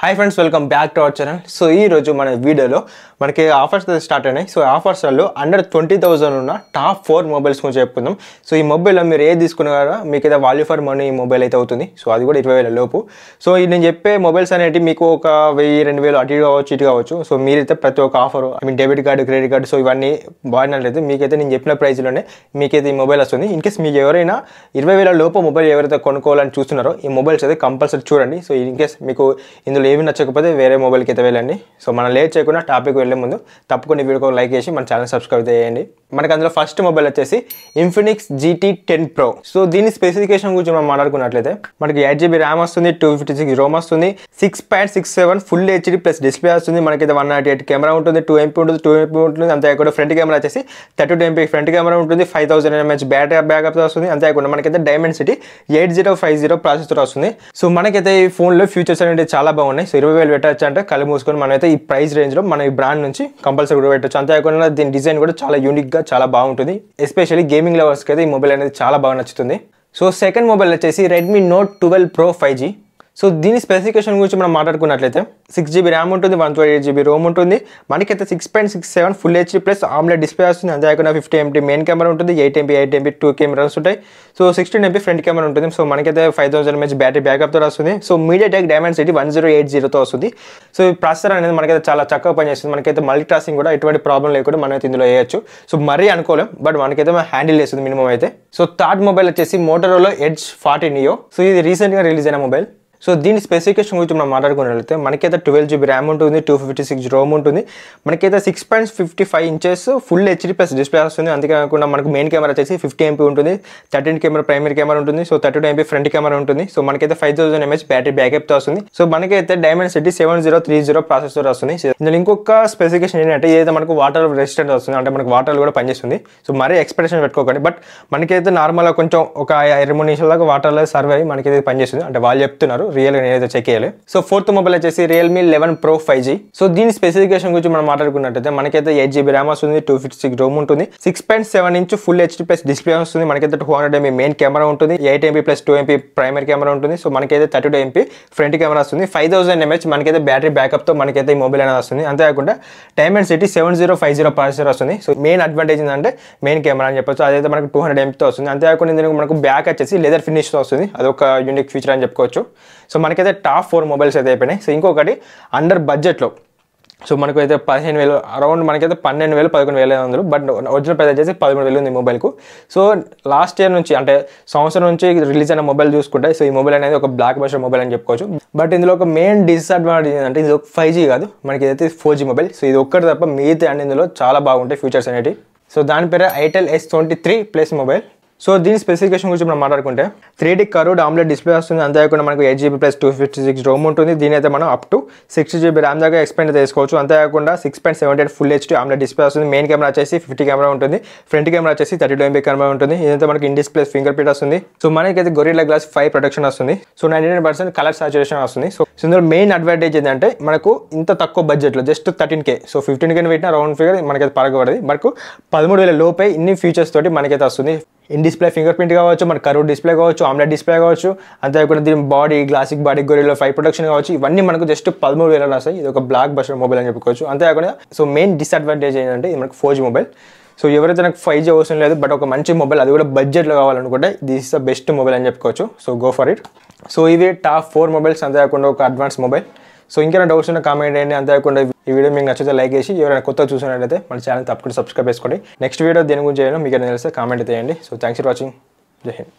hi friends welcome back to our channel so ఈ రోజు మన వీడియోలో మనకి ఆఫర్స్ అయితే స్టార్ట్ అయినాయి సో ఆఫర్స్లో అండర్ ట్వంటీ థౌసండ్ ఉన్న టాప్ ఫోర్ మొబైల్స్ గురించి చెప్పుకుందాం సో ఈ మొబైల్లో మీరు ఏది తీసుకున్నారా మీకు అయితే వాల్యూ ఫర్ మనీ మొబైల్ అయితే అవుతుంది సో అది కూడా ఇరవై వేల లోపు సో నేను చెప్పే మొబైల్స్ అనేవి మీకు ఒక వెయ్యి రెండు వేలు అటు కావచ్చు ఇటు కావచ్చు సో మీరైతే ప్రతి ఒక్క offer I mean debit card credit card so ఇవన్నీ వాడినట్లయితే మీకైతే నేను చెప్పిన ప్రైస్లోనే మీకైతే ఈ మొబైల్ వస్తుంది ఇన్ కేస్ మీకు ఎవరైనా ఇరవై వేల లోపు మొబైల్ ఎవరైతే కొనుక్కోవాలని చూస్తున్నారో ఈ మొబైల్స్ అయితే కంపల్సరీ చూడండి సో ఇన్ కేస్ మీకు ఇందులో వీడియోలు ఏమి నచ్చకపోతే వేరే మొబైల్కి అయితే వెళ్ళండి సో మనం లేట్ చేయకుండా టాపిక్ వెళ్ళే ముందు తప్పకుండా వీడియోకి లైక్ చేసి మన ఛానల్ సబ్స్క్రైబ్ చేయండి మనకు అందులో ఫస్ట్ మొబైల్ వచ్చేసి Infinix GT ten pro so దీని స్పెసిఫికేషన్ గురించి మనం మాట్లాడుకున్నట్లయితే మనకి ఎయిట్ జీబీ ర్యామ్ వస్తుంది టూ ఫిఫ్టీ సిక్స్ రోమ్ వస్తుంది six point six seven full HD plus display వస్తుంది మనకి వన్ నాట్ ఎయిట్ కెమెరా ఉంటుంది టూ ఎంపీ ఉంటుంది టూ ఎంపీ ఉంటుంది అంతే కాకుండా ఫ్రంట్ కెమెరా వచ్చేసి thirty two MP front camera ఉంటుంది five thousand M H battery backup వస్తుంది అంతే కూడా మనకైతే diamond city eight zero five zero processor వస్తుంది సో మనకైతే ఈ ఫోన్లో ఫీచర్స్ అనేవి చాలా బాగున్నాయి సో ఇరవై వేలు పెట్టచ్చు అంటే కళ్ళు మూసుకొని అయితే ఈ ప్రైస్ రేంజ్లో మనం ఈ బ్రాండ్ నుంచి కంపల్సరీ కూడా పెట్టచ్చు అంతేకాకుండా దీని డిజైన్ కూడా చాలా యూనిక్ గా చాలా బాగుంటుంది ఎస్పెషల్లీ గేమింగ్ లవర్స్కి అయితే ఈ మొబైల్ అనేది చాలా బాగా నచ్చుతుంది సో సెకండ్ మొబైల్ వచ్చేసి Redmi note twelve pro five G so దీని స్పెసిఫికేషన్ గురించి మనం మాట్లాడుకున్నట్లయితే సిక్స్ జీబీ ర్యామ్ ఉంటుంది one twenty eight GB ROM ఉంటుంది మనకైతే six point six seven full HD plus AMOLED display వస్తుంది అంతేకాకుండా ఫిఫ్టీ ఎంపీ మెయిన్ కెమెరా ఉంటుంది eight MP eight MP two cameras ఉంటాయి so sixteen MP front camera ఉంటుంది so మనకైతే five thousand M H battery తో వస్తుంది so media tech Dimensity one zero eight జీరోతో వస్తుంది సో ఈ ప్రాసెసర్ అనేది మనకైతే చాలా చక్కగా పనిచేస్తుంది మనకైతే మల్టీ టాస్కింగ్ కూడా ఎటువంటి ప్రాబ్లం లేకుండా మనమైతే ఇందులో వేయచ్చు సో మరీ అనుకోలేం బట్ మనకైతే హ్యాండిల్ చేస్తుంది మినిమం అయితే సో థర్డ్ మొబైల్ వచ్చేసి Motorola edge forty neo so ఇది రీసెంట్గా రిలీజ్ అయిన మొబైల్ సో దీని స్పెసిఫికేషన్ గురించి మనం మాట్లాడుకున్నట్లయితే మనకైతే ట్వెల్వ్ జీబీ ర్యామ్ ఉంటుంది టూ ఫిఫ్టీ సిక్స్ రోమ్ ఉంటుంది మనకైతే six point fifty five inches full HD plus display వస్తుంది అందుకే కాకుండా మనకు మెయిన్ కెమెరా వచ్చేసి ఫిఫ్టీ ఎంపీ ఉంటుంది థర్టీన్ కెమెరా ప్రైమరీ కెమెరా ఉంటుంది so thirty two MP front camera ఉంటుంది సో మనకైతే five thousand mAh battery backup వస్తుంది సో మనకైతే diamond Dimensity seven zero three zero processor వస్తుంది దీని ఇంకొక స్పెసిఫికేషన్ ఏంటంటే ఏదైతే మనకు వాటర్ రెసిస్టెంట్ వస్తుంది అంటే మనకు వాటర్ కూడా పనిచేస్తుంది సో మరీ ఎక్స్పెక్టేషన్ పెట్టుకోకండి బట్ మనకైతే నార్మల్గా కొంచెం ఒక ఇరవై నిమిషాల దాకా వాటర్లో సర్వ్ అయ్యి మనకైతే పనిచేస్తుంది అంటే వాళ్ళు చెప్తున్నారు రియల్గా నేనైతే చెక్ చేయాలి సో ఫోర్త్ మొబైల్ వచ్చేసి Realme eleven pro five G so దీని స్పెసిఫికేషన్ గురించి మనం మాట్లాడుకున్నట్టయితే మనకైతే ఎయిట్ జీబీ ర్యామ్ వస్తుంది టూ ఫిఫ్టీ సిక్స్ రోమ్ ఉంటుంది six point seven inch full HD plus display వస్తుంది మనకైతే టూ హండ్రెడ్ మెయిన్ కెమెరా ఉంటుంది eight MP plus two MP primary camera ఉంటుంది సో మనకైతే thirty two MP front camera వస్తుంది five thousand mAh మనకైతే battery బ్యాకప్తో మనకైతే ఈ మొబైల్ అనేది వస్తుంది అంతేకాకుండా Dimensity seven zero five zero processor వస్తుంది సో మెయిన్ అడ్వాంటేజ్ ఏంటంటే మెయిన్ కెమెరా అని చెప్పొచ్చు అదైతే మనకు టూ హండ్రెడ్ ఎంపీతో వస్తుంది అంతేకాకుండా ఇందులో మనకు బ్యాక్ వచ్చేసి లెదర్ ఫినిష్తో వస్తుంది అదొక యూనిక్ ఫీచర్ అని చెప్పుకోవచ్చు సో మనకైతే టాప్ ఫోర్ మొబైల్స్ అయితే అయిపోయినాయి సో ఇంకొకటి అండర్ బడ్జెట్లో సో మనకు అయితే పదిహేను వేలు అరౌండ్ మనకైతే పన్నెండు వేలు పదకొండు వేల వందలు బట్ ఒరిజినల్ ప్రైస్ వచ్చేసి పదమూడు వేలు ఉంది మొబైల్కు సో లాస్ట్ ఇయర్ నుంచి అంటే సంవత్సరం నుంచి రిలీజ్ అయిన మొబైల్ చూసుకుంటే సో ఈ మొబైల్ అనేది ఒక బ్లాక్ బస్టర్ మొబైల్ అని చెప్పుకోవచ్చు బట్ ఇందులో ఒక మెయిన్ డిసడ్వాంటేజ్ ఏంటంటే ఇది ఒక ఫైవ్ జీ కాదు మనకి ఏదైతే ఫోర్ జీ మొబైల్ సో ఇది ఒక్కటి తప్ప మిగతా అండ్ ఇందులో చాలా బాగుంటాయి ఫీచర్స్ అనేవి సో దాని పేరు itel S twenty three plus mobile so దీని స్పెసిఫికేషన్ గురించి మనం మాట్లాడుకుంటే three D curved AMOLED display వస్తుంది అంతేకాకుండా మనకు eight GB plus two fifty six ROM ఉంటుంది దీని అయితే మనం up to six GB RAM దాకా ఎక్స్పెండ్ చేసుకోవచ్చు అంతేకాకుండా six point seventy eight full HD AMOLED display వస్తుంది మెయిన్ కెమెరా వచ్చేసి ఫిఫ్టీ కెమెరా ఉంటుంది ఫ్రంట్ కెమెరా వచ్చేసి థర్టీ టూ ఎంబీ కెమెరా ఉంటుంది ఇదంతా మనకి ఇన్ డిస్ప్లే ఫింగర్ ప్రింట్ వస్తుంది సో మనకైతే గొరిలా గ్లాస్ ఫైవ్ ప్రొటెక్షన్ వస్తుంది so ninety nine percent colour saturation వస్తుంది సో ఇందులో మెయిన్ అడ్వాంటేజ్ ఏంటంటే మనకు ఇంత తక్కువ బడ్జెట్లో just thirteen K so fifteen K పెట్టిన రౌండ్ ఫిగర్ మనకైతే పరగబడదు మనకు పదమూడు వేల లోపే ఇన్ని ఫీచర్స్ తోటి మనకైతే వస్తుంది ఇన్ డిస్ప్లే ఫింగర్ ప్రింట్ కావచ్చు మన కరూ డిస్ప్లే కావచ్చు ఆమ్లెట్ డిస్ప్లే కావచ్చు అంతే కూడా దీని బాడీ గ్లాసిక్ బాడీ గొరిలో ఫైవ్ ప్రొడక్షన్ కావచ్చు ఇవన్నీ మనకు జస్ట్ పదమూడు వేల వస్తాయి ఇది ఒక బ్లాక్ బస్టర్ మొబైల్ అని చెప్పుకోవచ్చు అంతేకాకుండా సో మెయిన్ డిసడ్వాంటేజ్ ఏంటంటే ఇది మనకు ఫోర్ మొబైల్ సో ఎవరైతే నాకు ఫైవ్ జీ అవసరం లేదు బట్ ఒక మంచి మొబైల్ అది కూడా బడ్జెట్లో కావాలనుకుంటే this is the best mobile అని చెప్పుకోవచ్చు so go for it so ఇవి టాప్ ఫోర్ మొబైల్స్ అంతేకాకుండా ఒక అడ్వాన్స్ మొబైల్ సో ఇంకేనా డౌట్స్ ఉన్న కామెంట్ చేయండి అంతేకాకుండా ఈ వీడియో మీకు నచ్చితే లైక్ చేసి ఎవరైనా కొత్త చూసినట్లయితే మన ఛానల్ తప్పకుండా సబ్స్క్రైబ్ చేసుకోండి నెక్స్ట్ వీడియో దేని గురించి చేయాలో మీకు తెలిస్తే కామెంట్ చేయండి సో థ్యాంక్స్ ఫర్ వాచింగ్ జై హింద్